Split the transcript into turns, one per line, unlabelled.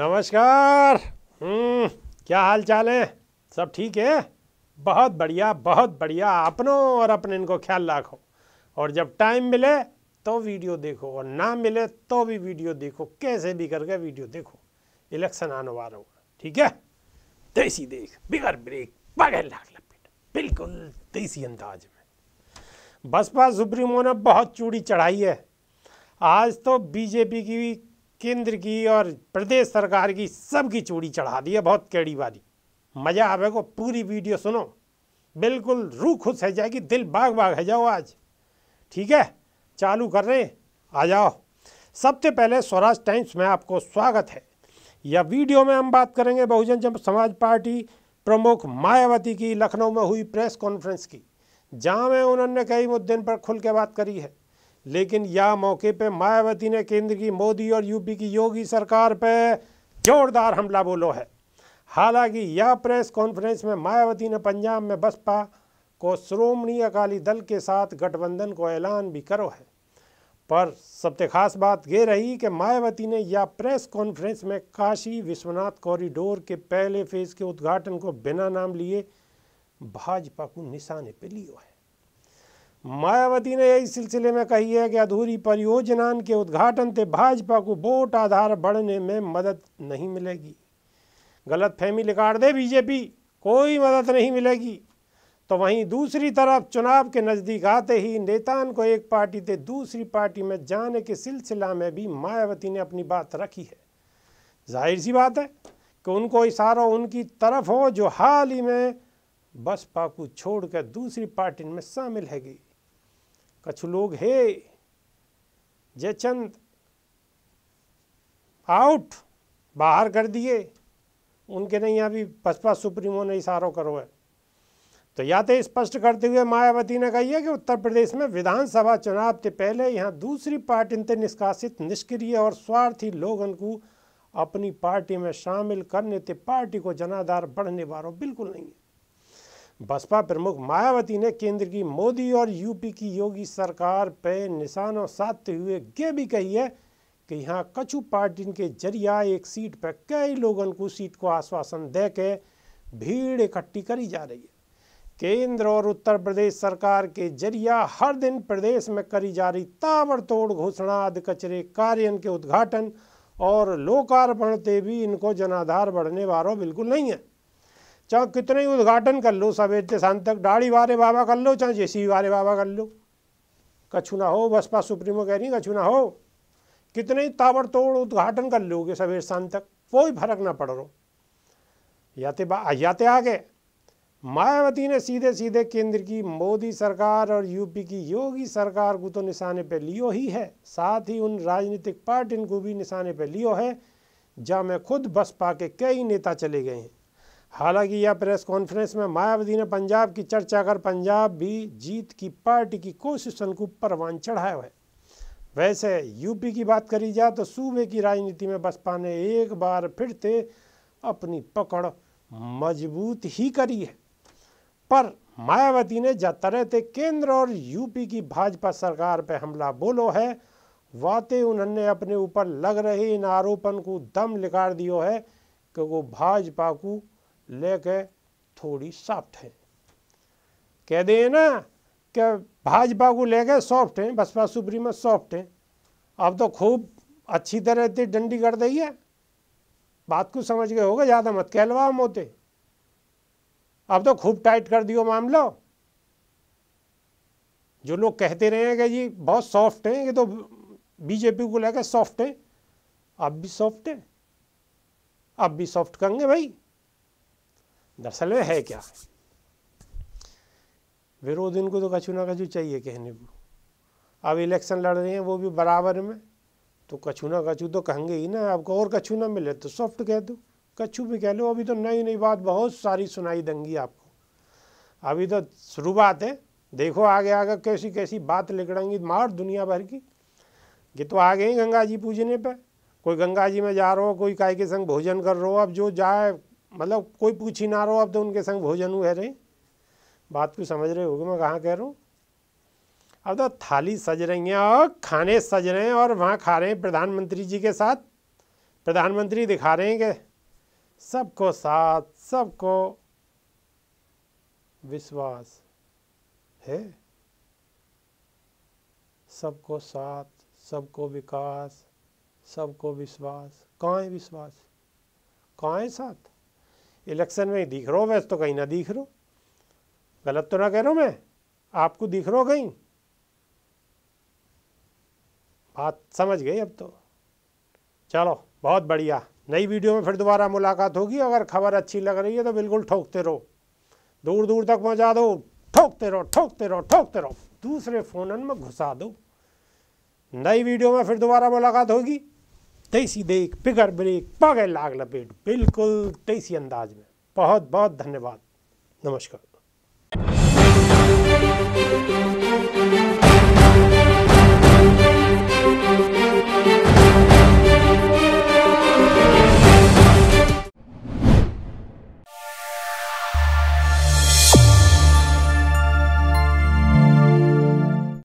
नमस्कार हम्म क्या हाल चाल है सब ठीक है बहुत बढ़िया बहुत बढ़िया अपनों और अपने इनको ख्याल रखो और जब टाइम मिले तो वीडियो देखो और ना मिले तो भी वीडियो देखो कैसे भी करके वीडियो देखो इलेक्शन आने वाला होगा ठीक है देसी देख बिगर ब्रेक बगैर लाख लपेट बिल्कुल देसी अंदाज में बसपा सुप्रीमो ने बहुत चूड़ी चढ़ाई है आज तो बीजेपी की केंद्र की और प्रदेश सरकार की सबकी चूड़ी चढ़ा दी है बहुत केड़ी वाली मज़ा आवे को पूरी वीडियो सुनो बिल्कुल रू खुश है जाएगी दिल बाग बाग है जाओ आज ठीक है चालू कर रहे आ जाओ सबसे पहले स्वराज टाइम्स में आपको स्वागत है यह वीडियो में हम बात करेंगे बहुजन समाज पार्टी प्रमुख मायावती की लखनऊ में हुई प्रेस कॉन्फ्रेंस की जहाँ में उन्होंने कई मुद्दे पर खुल के बात करी है लेकिन यह मौके पर मायावती ने केंद्र की मोदी और यूपी की योगी सरकार पर जोरदार हमला बोलो है हालांकि यह प्रेस कॉन्फ्रेंस में मायावती ने पंजाब में बसपा को श्रोमणी अकाली दल के साथ गठबंधन को ऐलान भी करो है पर सबसे खास बात यह रही कि मायावती ने यह प्रेस कॉन्फ्रेंस में काशी विश्वनाथ कॉरिडोर के पहले फेज के उद्घाटन को बिना नाम लिए भाजपा को निशाने पर लियो है मायावती ने इस सिलसिले में कही है कि अधूरी परियोजना के उद्घाटन से भाजपा को वोट आधार बढ़ने में मदद नहीं मिलेगी गलत फहमी लिखा दे बीजेपी कोई मदद नहीं मिलेगी तो वहीं दूसरी तरफ चुनाव के नज़दीक आते ही नेतान को एक पार्टी से दूसरी पार्टी में जाने के सिलसिला में भी मायावती ने अपनी बात रखी है जाहिर सी बात है कि उनको इशारा उनकी तरफ हो जो हाल ही में बसपा को छोड़कर दूसरी पार्टी में शामिल है गई कछु लोग हे जयचंद आउट बाहर कर दिए उनके नहीं अभी बसपा सुप्रीमो ने इशारों करो है तो या तो स्पष्ट करते हुए मायावती ने कही है कि उत्तर प्रदेश में विधानसभा चुनाव से पहले यहाँ दूसरी पार्टी से तो निष्कासित निष्क्रिय और स्वार्थी लोगों को अपनी पार्टी में शामिल करने से पार्टी को जनाधार बढ़ने वालों बिल्कुल नहीं है बसपा प्रमुख मायावती ने केंद्र की मोदी और यूपी की योगी सरकार पर निशाना साधते हुए ये भी कही है कि यहाँ कछु पार्टी के जरिया एक सीट पर कई लोगों को सीट को आश्वासन दे के भीड़ इकट्ठी करी जा रही है केंद्र और उत्तर प्रदेश सरकार के जरिया हर दिन प्रदेश में करी जा रही ताबड़तोड़ घोषणा आदि कचरे कार्यन के उद्घाटन और लोकार्पण से भी इनको जनाधार बढ़ने वालों बिल्कुल नहीं है चाहे कितने ही उद्घाटन कर लो सब इतने शाम तक दाढ़ी वाले बाबा कर लो चाहे जेसी वाले बाबा कर लो कछु ना हो बसपा सुप्रीमो कह रही कछु ना हो कितने ही ताबड़तोड़ उद्घाटन कर लोगे सवेर शाम तक कोई फर्क ना पड़ रो याते याते आगे मायावती ने सीधे सीधे केंद्र की मोदी सरकार और यूपी की योगी सरकार को तो निशाने पर लियो ही है साथ ही उन राजनीतिक पार्टी को भी निशाने पर लियो है जहाँ मैं खुद बसपा के कई नेता चले गए हैं हालांकि यह प्रेस कॉन्फ्रेंस में मायावती ने पंजाब की चर्चा कर पंजाब भी जीत की पार्टी की कोशिशों को परवान चढ़ाया है वैसे यूपी की बात करी जाए तो सूबे की राजनीति में बसपा ने एक बार फिर से अपनी पकड़ मजबूत ही करी है पर मायावती ने जब तरह थे केंद्र और यूपी की भाजपा सरकार पर हमला बोलो है वाते उन्होंने अपने ऊपर लग रहे इन आरोपन को दम लिकार दियो है कि वो भाजपा को लेके थोड़ी सॉफ्ट है कह दें ना कि भाजपा को लेके सॉफ्ट है बसपा सुप्रीमो सॉफ्ट है अब तो खूब अच्छी तरह से डंडी कर दी है बात को समझ गए होगा ज़्यादा मत कहलवा मोते अब तो खूब टाइट कर दियो मामला जो लोग कहते रहे हैं कि जी बहुत सॉफ्ट हैं ये तो बीजेपी को लेकर सॉफ्ट है अब भी सॉफ्ट है अब भी सॉफ्ट करेंगे भाई दरअसल में है क्या विरोध इनको तो कछू ना कछू चाहिए कहने को अब इलेक्शन लड़ रहे हैं वो भी बराबर में तो कछू ना कछू तो कहेंगे ही ना आपको और कछू ना मिले तो सॉफ्ट कह दो कछू भी कह लो अभी तो नई नई बात बहुत सारी सुनाई देंगी आपको अभी तो शुरुआत है देखो आगे आगे कैसी कैसी बात लिखड़ेंगी मार दुनिया भर की ये तो आ गए गंगा जी पूजने पर कोई गंगा जी में जा रहा हो कोई काय के संग भोजन कर रहा हो अब जो जाए मतलब कोई पूछ ही ना रहो अब तो उनके संग भोजन हुए रहे बात को समझ रहे होगे मैं कहाँ कह रहा हूँ अब तो थाली सज रही हैं और खाने सज रहे हैं और वहाँ खा रहे हैं प्रधानमंत्री जी के साथ प्रधानमंत्री दिखा रहे हैं कि सबको साथ सबको विश्वास है सबको साथ सबको विकास सबको विश्वास कहाँ है विश्वास कहाँ है साथ इलेक्शन में दिख रहा हूँ वैसे तो कहीं ना दिख हूँ गलत तो ना कह रहा हूँ मैं आपको दिख रहा हो कहीं बात समझ गई अब तो चलो बहुत बढ़िया नई वीडियो में फिर दोबारा मुलाकात होगी अगर खबर अच्छी लग रही है तो बिल्कुल ठोकते रहो दूर दूर तक पहुँचा दो ठोकते रहो ठोकते रहो ठोकते रहो दूसरे फ़ोन में घुसा दो नई वीडियो में फिर दोबारा मुलाकात होगी तेईसी देख पिगर ब्रेक पगे लाग लपेट बिल्कुल तेईसी अंदाज में बहुत बहुत धन्यवाद नमस्कार